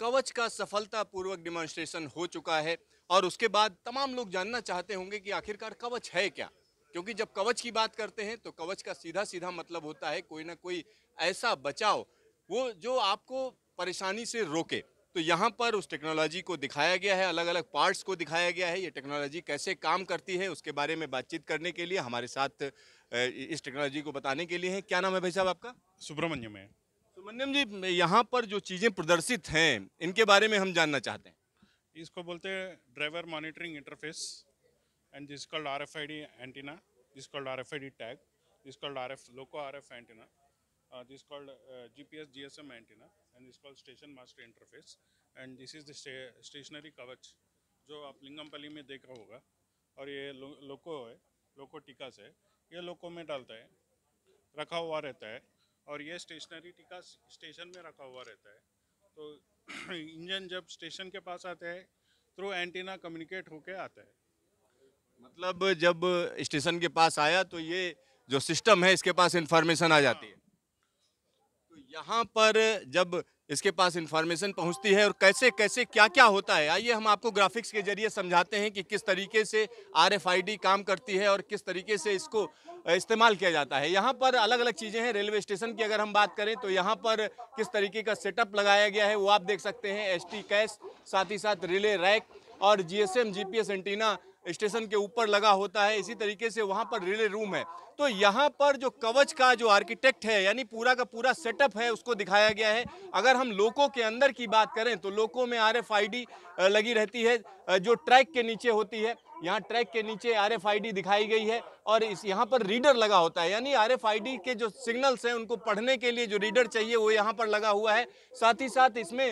कवच का सफलतापूर्वक डिमॉन्स्ट्रेशन हो चुका है और उसके बाद तमाम लोग जानना चाहते होंगे कि आखिरकार कवच है क्या क्योंकि जब कवच की बात करते हैं तो कवच का सीधा सीधा मतलब होता है कोई ना कोई ऐसा बचाव वो जो आपको परेशानी से रोके तो यहाँ पर उस टेक्नोलॉजी को दिखाया गया है अलग अलग पार्ट्स को दिखाया गया है ये टेक्नोलॉजी कैसे काम करती है उसके बारे में बातचीत करने के लिए हमारे साथ इस टेक्नोलॉजी को बताने के लिए है क्या नाम है भाई साहब आपका सुब्रमण्यम है सुब्रमण्यम जी यहाँ पर जो चीज़ें प्रदर्शित हैं इनके बारे में हम जानना चाहते हैं इसको बोलते हैं driver monitoring interface and this called R F I D antenna this called R F I D tag this called R F loco R F antenna Uh, G P S G S M antenna and called station master interface and this is the sta stationary Kavach जो आप लिंगमपली में देखा होगा और ये लो, लोको है लोको टिकास है ये लोको में डालता है रखा हुआ रहता है और ये स्टेशनरी टिका स्टेशन में रखा हुआ रहता है तो इंजन जब स्टेशन के पास आता है थ्रू एंटीना कम्युनिकेट होके आता है मतलब जब स्टेशन के पास आया तो ये जो सिस्टम है इसके पास इंफॉर्मेशन आ जाती है हाँ। तो यहाँ पर जब इसके पास इंफॉर्मेशन पहुंचती है और कैसे कैसे क्या क्या होता है आइए हम आपको ग्राफिक्स के जरिए समझाते हैं कि किस तरीके से आरएफआईडी काम करती है और किस तरीके से इसको इस्तेमाल किया जाता है यहाँ पर अलग अलग चीज़ें हैं रेलवे स्टेशन की अगर हम बात करें तो यहाँ पर किस तरीके का सेटअप लगाया गया है वो आप देख सकते हैं एस कैश साथ ही साथ रिले रैक और जी एस एंटीना स्टेशन के ऊपर लगा होता है इसी तरीके से वहाँ पर रिले रूम है तो यहाँ पर जो कवच का जो आर्किटेक्ट है यानी पूरा का पूरा सेटअप है उसको दिखाया गया है अगर हम लोको के अंदर की बात करें तो लोकों में आर लगी रहती है जो ट्रैक के नीचे होती है यहाँ ट्रैक के नीचे आर दिखाई गई है और इस यहाँ पर रीडर लगा होता है यानी आर के जो सिग्नल्स हैं उनको पढ़ने के लिए जो रीडर चाहिए वो यहाँ पर लगा हुआ है साथ ही साथ इसमें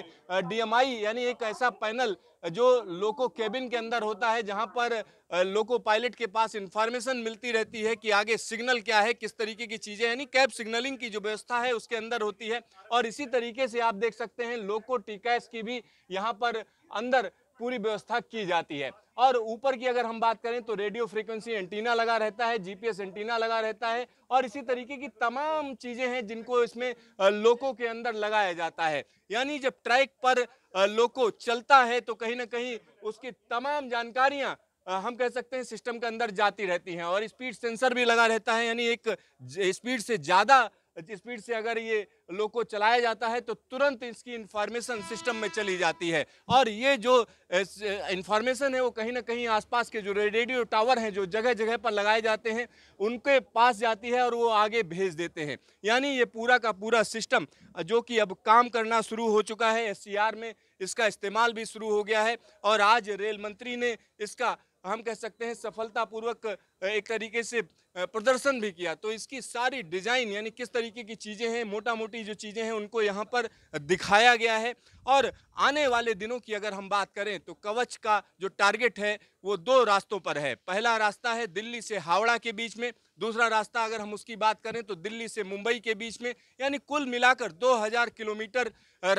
डी यानी एक ऐसा पैनल जो लोको केबिन के अंदर होता है जहाँ पर लोको पायलट के पास इंफॉर्मेशन मिलती रहती है कि आगे सिग्नल क्या है किस तरीके की चीज़ें यानी कैब सिग्नलिंग की जो व्यवस्था है उसके अंदर होती है और इसी तरीके से आप देख सकते हैं लोको टिकैस की भी यहाँ पर अंदर पूरी व्यवस्था की जाती है और ऊपर की अगर हम बात करें तो रेडियो फ्रीक्वेंसी एंटीना लगा रहता है जीपीएस एंटीना लगा रहता है और इसी तरीके की तमाम चीज़ें हैं जिनको इसमें लोको के अंदर लगाया जाता है यानी जब ट्रैक पर लोको चलता है तो कहीं ना कहीं उसकी तमाम जानकारियां हम कह सकते हैं सिस्टम के अंदर जाती रहती हैं और स्पीड सेंसर भी लगा रहता है यानी एक स्पीड से ज़्यादा स्पीड से अगर ये लोको चलाया जाता है तो तुरंत इसकी इन्फॉर्मेशन सिस्टम में चली जाती है और ये जो इन्फॉर्मेशन है वो कहीं ना कहीं आसपास के जो रेडियो टावर हैं जो जगह जगह पर लगाए जाते हैं उनके पास जाती है और वो आगे भेज देते हैं यानी ये पूरा का पूरा सिस्टम जो कि अब काम करना शुरू हो चुका है एस में इसका इस्तेमाल भी शुरू हो गया है और आज रेल मंत्री ने इसका हम कह सकते हैं सफलतापूर्वक एक तरीके से प्रदर्शन भी किया तो इसकी सारी डिज़ाइन यानी किस तरीके की चीज़ें हैं मोटा मोटी जो चीज़ें हैं उनको यहाँ पर दिखाया गया है और आने वाले दिनों की अगर हम बात करें तो कवच का जो टारगेट है वो दो रास्तों पर है पहला रास्ता है दिल्ली से हावड़ा के बीच में दूसरा रास्ता अगर हम उसकी बात करें तो दिल्ली से मुंबई के बीच में यानी कुल मिलाकर 2000 किलोमीटर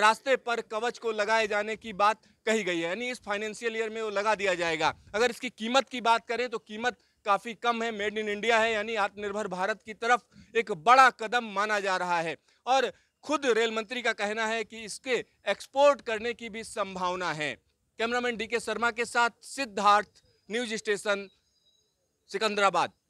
रास्ते पर कवच को लगाए जाने की बात कही गई है यानी इस फाइनेंशियल ईयर में वो लगा दिया जाएगा अगर इसकी कीमत की बात करें तो कीमत काफ़ी कम है मेड इन इंडिया है यानी आत्मनिर्भर भारत की तरफ एक बड़ा कदम माना जा रहा है और खुद रेल मंत्री का कहना है कि इसके एक्सपोर्ट करने की भी संभावना है कैमरामैन डी के शर्मा के साथ सिद्धार्थ न्यूज स्टेशन सिकंदराबाद